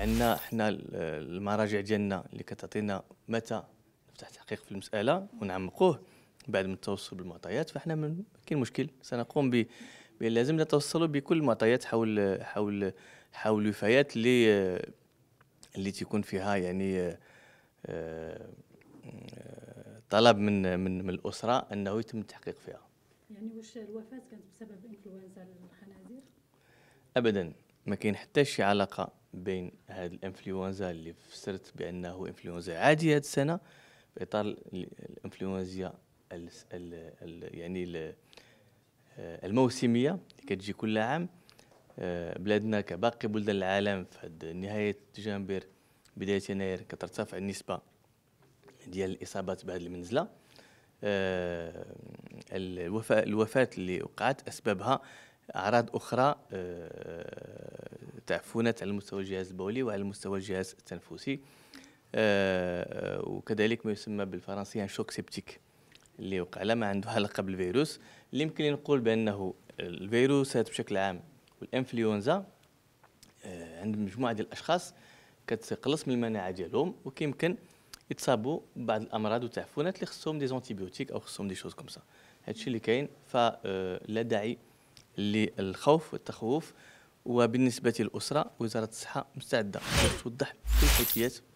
عندنا احنا المراجع ديالنا اللي كتعطينا متى نفتح تحقيق في المساله ونعمقوه بعد من التوصل بالمعطيات فاحنا ما كاين مشكل سنقوم ب لازم نتوصلوا بكل المعطيات حول حول حول الوفيات اللي اللي تيكون فيها يعني آه، آه، طلب من من من الاسره انه يتم التحقيق فيها يعني واش الوفاه كانت بسبب انفلونزا الخنازير ابدا ما كاين حتى شي علاقه بين هذا الانفلونزا اللي فسرت بانه انفلونزا عادي هذه السنه في اطار الانفلونزا يعني آه، الموسميه اللي كتجي كل عام آه، بلادنا كباقي بلدان العالم في نهايه جانبير بدايه يناير كترتفع النسبه ديال الاصابات بهذه المنزله آه، الوفاه الوفاه اللي وقعت اسبابها اعراض اخرى التعفنات على مستوى الجهاز البولي وعلى مستوى الجهاز التنفسي آه، آه، وكذلك ما يسمى بالفرنسية شوك سيبتيك اللي وقع لا ما عنده علاقة بالفيروس اللي يمكن نقول بأنه الفيروسات بشكل عام والإنفلونزا آه، عند مجموعة ديال الأشخاص كتقلص من المناعة ديالهم وكيمكن يتصابوا ببعض الامراض والتعفنات اللي خصهم دي زونتيبيوتيك او خصهم دي شوز كوم سا هادشي اللي كاين فلا داعي للخوف والتخوف وبالنسبه للاسره وزاره الصحه مستعده توضح كل الحيثيات